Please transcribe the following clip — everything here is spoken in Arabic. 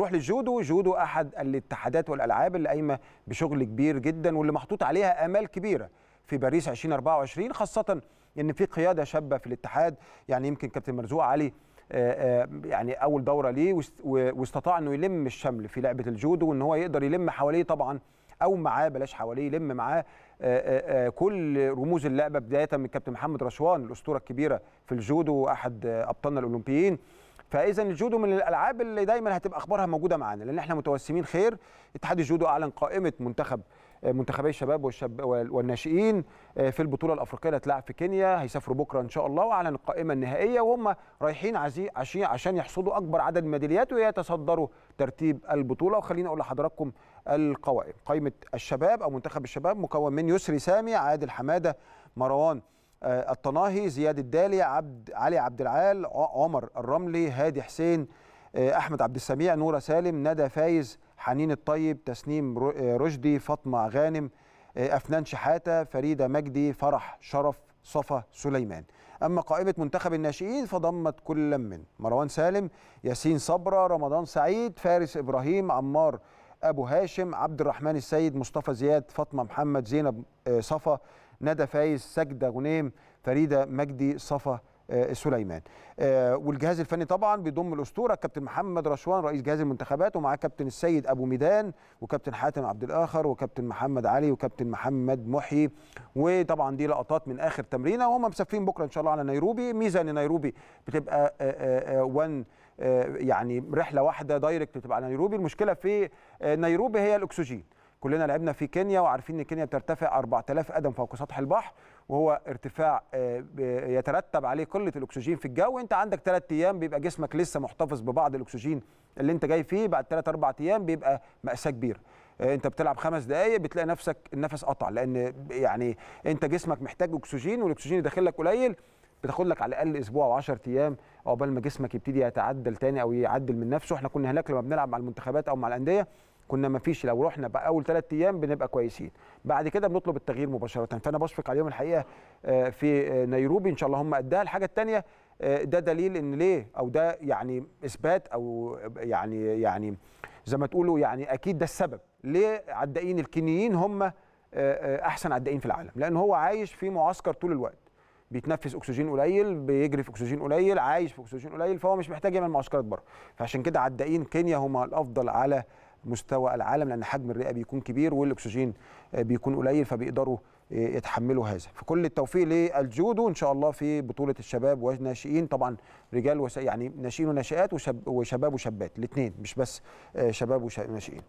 نروح للجودو جودو احد الاتحادات والالعاب اللي قايمه بشغل كبير جدا واللي محطوط عليها امال كبيره في باريس 2024 خاصه ان في قياده شابه في الاتحاد يعني يمكن كابتن مرزوق علي آه، آه، يعني اول دوره ليه واستطاع انه يلم الشمل في لعبه الجودو وان هو يقدر يلم حواليه طبعا او معاه بلاش حواليه يلم معاه آه، كل رموز اللعبه بدايه من كابتن محمد رشوان الاسطوره الكبيره في الجودو احد ابطالنا الاولمبيين فاذا الجودو من الالعاب اللي دايما هتبقى اخبارها موجوده معانا لان احنا متوسمين خير اتحاد الجودو اعلن قائمه منتخب منتخبي الشباب والشب والناشئين آه، في البطوله الافريقيه اللي في كينيا هيسافروا بكره ان شاء الله واعلن القائمه النهائيه وهم رايحين عشان عشان يحصدوا اكبر عدد من الميداليات ويتصدروا ترتيب البطوله وخليني اقول لحضراتكم القوائم قائمه الشباب او منتخب الشباب مكون من يسري سامي عادل حماده مروان آه، الطناهي زياد الدالي عبد علي عبد العال عمر الرملي هادي حسين آه، احمد عبد السميع نوره سالم ندى فايز حنين الطيب تسنيم آه، رشدي فاطمه غانم افنان شحاته فريده مجدي فرح شرف صفا سليمان اما قائمه منتخب الناشئين فضمت كل من مروان سالم ياسين صبره رمضان سعيد فارس ابراهيم عمار ابو هاشم عبد الرحمن السيد مصطفى زياد فاطمه محمد زينب صفا ندى فايز سجدة غنيم فريدة مجدي صفا آه، سليمان آه، والجهاز الفني طبعا بيضم الاسطوره كابتن محمد رشوان رئيس جهاز المنتخبات ومعاه كابتن السيد ابو ميدان وكابتن حاتم عبد الاخر وكابتن محمد علي وكابتن محمد محي وطبعا دي لقطات من اخر تمرينه وهم مسافرين بكره ان شاء الله على نيروبي ميزه ان نيروبي بتبقى وان آه، يعني رحله واحده دايركت بتبقى على نيروبي المشكله في نيروبي هي الاكسجين كلنا لعبنا في كينيا وعارفين ان كينيا بترتفع 4000 قدم فوق سطح البحر وهو ارتفاع آه، يترتب عليه قله الاكسجين في الجو وانت عندك 3 ايام بيبقى جسمك لسه محتفظ ببعض الاكسجين اللي انت جاي فيه بعد 3 4 ايام بيبقى ماساه كبيره آه، انت بتلعب خمس دقائق بتلاقي نفسك النفس قطع لان يعني انت جسمك محتاج اكسجين والاكسجين اللي داخل لك قليل بتاخد لك على الاقل اسبوع او 10 ايام عقبال ما جسمك يبتدي يتعدل تاني او يعدل من نفسه احنا كنا هناك لما بنلعب مع المنتخبات او مع الانديه كنا ما فيش لو رحنا باول اول ثلاث ايام بنبقى كويسين بعد كده بنطلب التغيير مباشره فانا بشفق عليهم الحقيقه آه، في آه، نيروبي ان شاء الله هم قدها الحاجه الثانيه آه، ده دليل ان ليه او ده يعني اثبات او يعني يعني زي ما تقولوا يعني اكيد ده السبب ليه عدائين الكينيين هم احسن عدائين في العالم لان هو عايش في معسكر طول الوقت بيتنفس اكسجين قليل بيجري في اكسجين قليل عايش في اكسجين قليل فهو مش محتاج يعمل معسكرات بره فعشان كده عدائين كينيا هم الافضل على مستوى العالم لان حجم الرئه بيكون كبير والاكسجين آه، بيكون قليل فبيقدروا آه، يتحملوا هذا فكل التوفيق للجودو ان شاء الله في بطوله الشباب والناشئين طبعا رجال وس... يعني ناشئين وناشئات وشب... وشباب وشابات الاثنين مش بس آه، شباب وناشئين